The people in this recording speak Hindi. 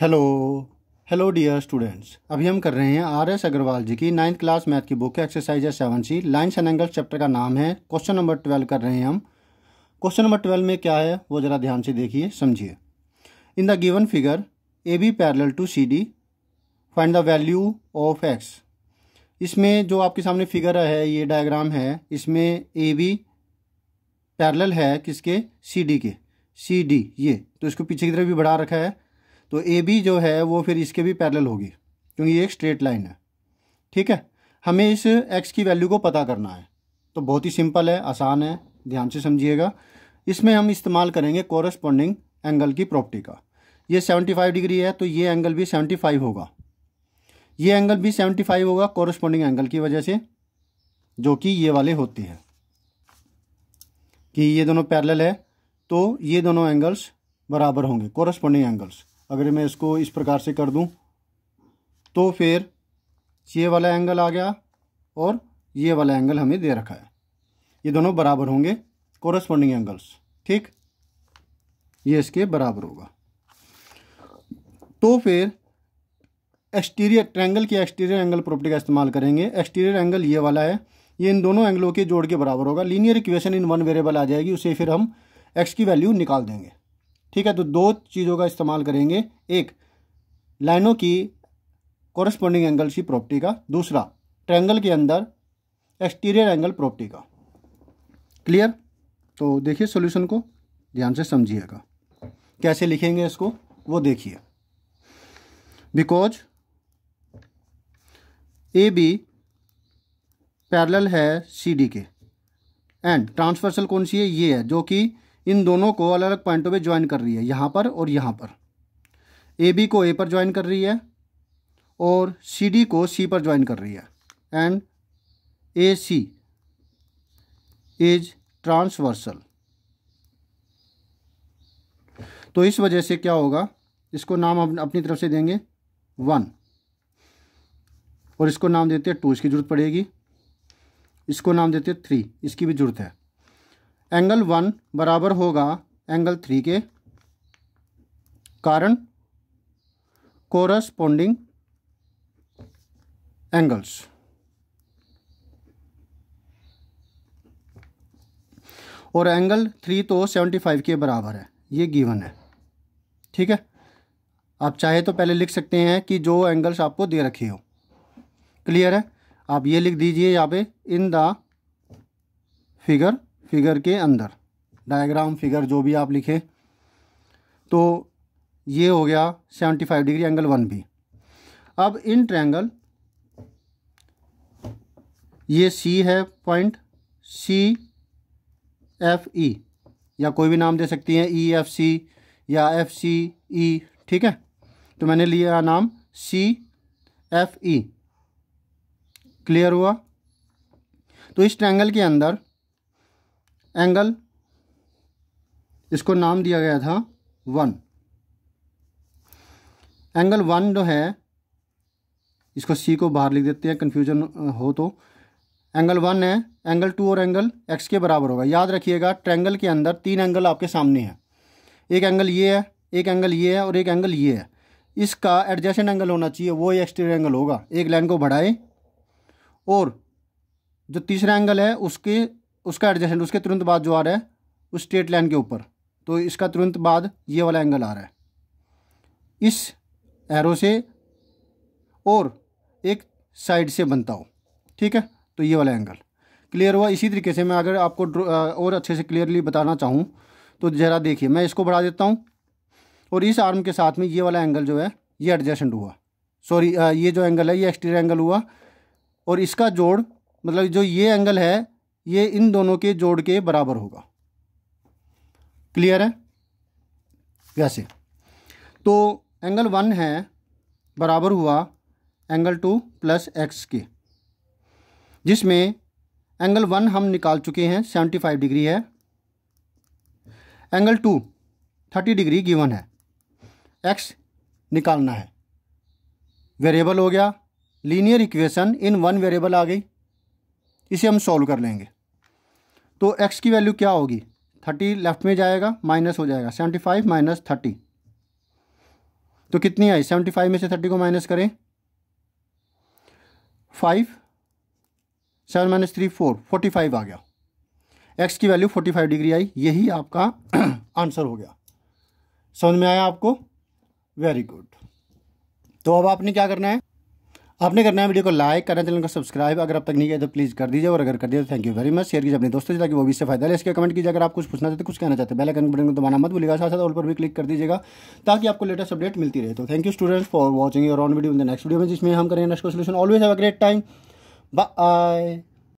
हेलो हेलो डियर स्टूडेंट्स अभी हम कर रहे हैं आर एस अग्रवाल जी की नाइन्थ क्लास मैथ की बुक है एक्सरसाइज है seven C lines and angles chapter का नाम है क्वेश्चन नंबर ट्वेल्व कर रहे हैं हम क्वेश्चन नंबर ट्वेल्व में क्या है वो ज़रा ध्यान से देखिए समझिए in the given figure A B parallel to C D find the value of x इसमें जो आपके सामने फिगर है ये डायग्राम है इसमें ए बी पैरल है किसके सी डी के सी डी ये तो इसको पीछे की तरफ भी बढ़ा रखा है तो ए बी जो है वो फिर इसके भी पैरेलल होगी क्योंकि ये एक स्ट्रेट लाइन है ठीक है हमें इस एक्स की वैल्यू को पता करना है तो बहुत ही सिंपल है आसान है ध्यान से समझिएगा इसमें हम इस्तेमाल करेंगे कॉरस्पॉन्डिंग एंगल की प्रॉपर्टी का ये 75 डिग्री है तो ये एंगल भी 75 होगा ये एंगल भी 75 होगा कॉरस्पॉन्डिंग एंगल की वजह से जो कि ये वाले होते हैं कि ये दोनों पैरेलल है तो ये दोनों एंगल्स बराबर होंगे कॉरस्पॉन्डिंग एंगल्स अगर मैं इसको इस प्रकार से कर दूं तो फिर ये वाला एंगल आ गया और ये वाला एंगल हमें दे रखा है ये दोनों बराबर होंगे कोरस्पॉन्डिंग एंगल्स ठीक ये इसके बराबर होगा तो फिर एक्सटीरियर ट्रैंगल की एक्सटीरियर एंगल प्रॉपर्टी का इस्तेमाल करेंगे एक्सटीरियर एंगल ये वाला है ये इन दोनों एंगलों के जोड़ के बराबर होगा linear equation in one variable आ जाएगी उसे फिर हम एक्स की वैल्यू निकाल देंगे ठीक है तो दो चीज़ों का इस्तेमाल करेंगे एक लाइनों की कॉरस्पॉन्डिंग एंगल सी प्रॉपर्टी का दूसरा ट्रैंगल के अंदर एक्सटीरियर एंगल प्रॉपर्टी का क्लियर तो देखिए सॉल्यूशन को ध्यान से समझिएगा कैसे लिखेंगे इसको वो देखिए बिकॉज ए बी पैरल है सी डी के एंड ट्रांसफर्सल कौन सी है ये है जो कि इन दोनों को अलग अलग पॉइंटों पे ज्वाइन कर रही है यहाँ पर और यहाँ पर ए बी को ए पर ज्वाइन कर रही है और सी डी को सी पर ज्वाइन कर रही है and A C is transversal तो इस वजह से क्या होगा इसको नाम अपनी तरफ से देंगे वन और इसको नाम देते हैं टू इसकी ज़रूरत पड़ेगी इसको नाम देते हैं थ्री इसकी भी ज़रूरत है एंगल वन बराबर होगा एंगल थ्री के कारण कोरस्पोंडिंग एंगल्स और एंगल थ्री तो सेवेंटी फाइव के बराबर है ये गिवन है ठीक है आप चाहे तो पहले लिख सकते हैं कि जो एंगल्स आपको दे रखे हो क्लियर है आप ये लिख दीजिए यहाँ पे इन द फिगर फिगर के अंदर डायग्राम फिगर जो भी आप लिखें तो ये हो गया seventy five degree angle one भी अब इन ट्रैंगल ये सी है पॉइंट सी एफ ई या कोई भी नाम दे सकती हैं ई एफ सी या एफ सी ई ठीक है तो मैंने लिया नाम सी एफ ई क्लियर हुआ तो इस ट्रैंगल के अंदर एंगल इसको नाम दिया गया था वन एंगल वन जो है इसको सी को बाहर लिख देते हैं कन्फ्यूजन हो तो एंगल वन है एंगल टू और एंगल एक्स के बराबर होगा याद रखिएगा ट्रैंगल के अंदर तीन एंगल आपके सामने हैं एक एंगल ये है एक एंगल ये है और एक एंगल ये है इसका एडजेसेंट एंगल होना चाहिए वो ही एक्सटीरियर एंगल होगा एक लाइन को बढ़ाए और जो तीसरा एंगल है उसके उसका एडजस्टेंट उसके तुरंत बाद जो आ रहा है उस स्ट्रेट लाइन के ऊपर तो इसका तुरंत बाद ये वाला एंगल आ रहा है इस एरो से और एक साइड से बनता हो ठीक है तो ये वाला एंगल क्लियर हुआ इसी तरीके से मैं अगर आपको और अच्छे से क्लियरली बताना चाहूँ तो ज़रा देखिए मैं इसको बढ़ा देता हूँ और इस आर्म के साथ में ये वाला एंगल जो है ये एडजस्टेंट हुआ सॉरी ये जो एंगल है ये एक्सटीरियर एंगल हुआ और इसका जोड़ मतलब जो ये एंगल है ये इन दोनों के जोड़ के बराबर होगा क्लियर है वैसे तो एंगल वन है बराबर हुआ एंगल टू प्लस एक्स के जिसमें एंगल वन हम निकाल चुके हैं सेवेंटी फाइव डिग्री है angle two thirty degree given है एक्स निकालना है वेरिएबल हो गया linear equation in one variable आ गई इसे हम सॉल्व कर लेंगे तो एक्स की वैल्यू क्या होगी थर्टी लेफ्ट में जाएगा माइनस हो जाएगा सेवेंटी फाइव माइनस थर्टी तो कितनी आई सेवेंटी फाइव में से थर्टी को माइनस करें five seven minus three four forty five आ गया एक्स की वैल्यू फोर्टी फाइव डिग्री आई यही आपका आंसर हो गया समझ में आया आपको वेरी गुड तो अब आपने क्या करना है आपने करना है वीडियो को लाइक करना चैनल को सब्सक्राइब अगर अब तक नहीं किया तो प्लीज़ कर दीजिए और अगर कर दिया तो thank you very much share कीजिए अपने दोस्तों से ताकि वो भी इससे फायदा ले इसके कमेंट कीजिए अगर आप कुछ पूछना चाहते तो कुछ कहना चाहते हैं बेल आइकन बटन को दबाना मत भूलिएगा साथ साथ ऑल पर भी क्लिक कर दीजिएगा ताकि आपको लेटेस्ट अपडेट मिलती रहे तो thank you students for watching your on video in the next video में जिसमें हम करेंगे next solution always have a great time bye